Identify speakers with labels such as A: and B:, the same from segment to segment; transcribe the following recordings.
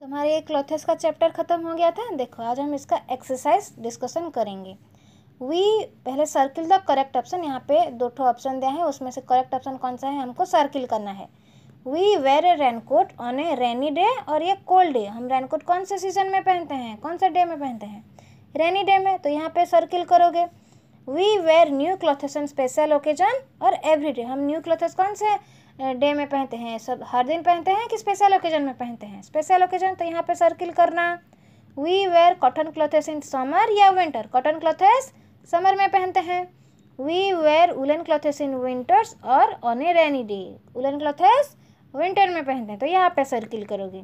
A: तो हमारे ये क्लोथेस का चैप्टर ख़त्म हो गया था देखो आज हम इसका एक्सरसाइज डिस्कशन करेंगे वी पहले सर्किल द करेक्ट ऑप्शन यहाँ पे दो ठो ऑप्शन दिया है उसमें से करेक्ट ऑप्शन कौन सा है हमको सर्किल करना है we wear a raincoat on a rainy day और ये कोल्ड डे हम रेनकोट कौन से सीजन में पहनते हैं कौन से डे में पहनते हैं रेनी डे में तो यहाँ पे सर्किल करोगे we wear new clothes on special occasion और एवरी डे हम न्यू क्लोथेस कौन से डे में पहनते हैं सब हर दिन पहनते हैं कि स्पेशल ओकेजन में पहनते हैं स्पेशल ओकेजन तो यहाँ पे सर्किल करना we wear cotton clothes in summer या विंटर कॉटन क्लॉथेस समर में पहनते हैं we wear woollen clothes in winters और on a rainy day woollen clothes winter में पहनते हैं तो यहाँ पे सर्किल करोगे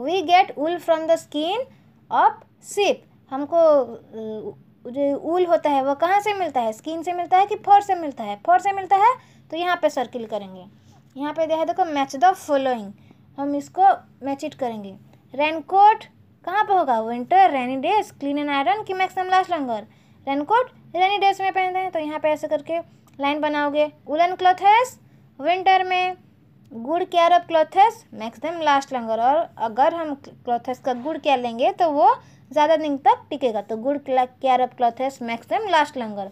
A: we get wool from the skin of sheep हमको जो ऊल होता है वह कहाँ से मिलता है स्किन से मिलता है कि फोर से मिलता है फोर से मिलता है तो यहाँ पे सर्किल करेंगे यहाँ पे देखा देखो मैच द फॉलोइंग हम इसको मैच इट करेंगे रेनकोट कहाँ पे होगा winter rainy days clean and iron की maximum last longer raincoat rainy days में पहनते हैं तो यहाँ पे ऐसे करके लाइन बनाओगे उलन क्लॉथ विंटर में गुड़ क्या क्लॉथेस मैक्सिमम लास्ट लंगर और अगर हम क्लॉथेस का गुड़ क्या लेंगे तो वो ज़्यादा दिन तक टिकेगा तो good care of clothes makes them last longer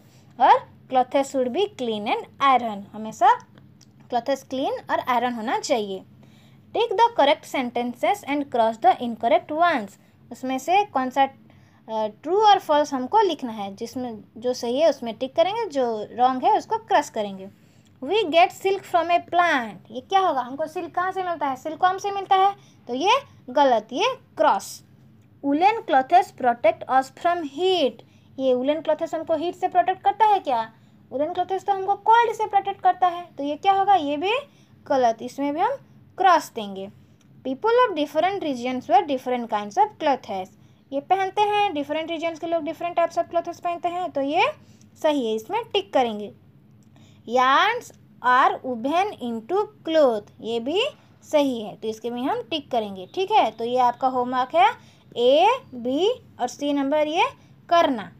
A: और clothes should be clean and iron हमेशा क्लॉथेस क्लीन और आयरन होना चाहिए take the correct sentences and cross the incorrect ones उसमें से कौन सा ट्रू और फॉल्स हमको लिखना है जिसमें जो सही है उसमें टिक करेंगे जो रॉन्ग है उसको क्रॉस करेंगे we get silk from a plant ये क्या होगा हमको सिल्क कहाँ से मिलता है सिल्क कौन से मिलता है तो ये गलत ये cross woollen clothes protect us from heat ये वुलन क्लॉथेस हमको हीट से प्रोटेक्ट करता है क्या उलेन क्लॉथेस तो हमको कोल्ड से प्रोटेक्ट करता है तो ये क्या होगा ये भी गलत इसमें भी हम क्रॉस देंगे people of different regions wear different kind of clothes ये पहनते हैं डिफरेंट रीजन्स के लोग डिफरेंट टाइप्स ऑफ क्लॉथेस पहनते हैं तो ये सही है इसमें टिक करेंगे yarns are woven into cloth ये भी सही है तो इसके भी हम टिक करेंगे ठीक है तो ये आपका होमवर्क है ए बी और सी नंबर ये करना